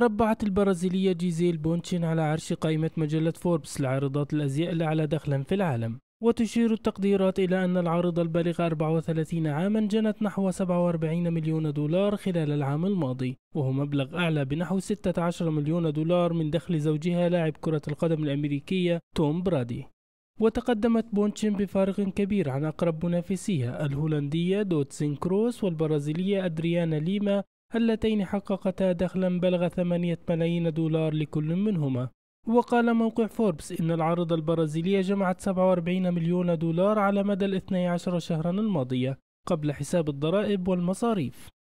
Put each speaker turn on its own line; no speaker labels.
تربعت البرازيلية جيزيل بونشين على عرش قائمة مجلة فوربس لعارضات الأزياء الأعلى دخلا في العالم وتشير التقديرات إلى أن العارضة البالغة 34 عاما جنت نحو 47 مليون دولار خلال العام الماضي وهو مبلغ أعلى بنحو 16 مليون دولار من دخل زوجها لاعب كرة القدم الأمريكية توم برادي وتقدمت بونشين بفارق كبير عن أقرب منافسيها الهولندية دوتسين كروس والبرازيلية أدريانا ليما اللتين حققتا دخلا بلغ 8 ملايين دولار لكل منهما وقال موقع فوربس إن العارضة البرازيلية جمعت 47 مليون دولار على مدى ال 12 شهرا الماضية قبل حساب الضرائب والمصاريف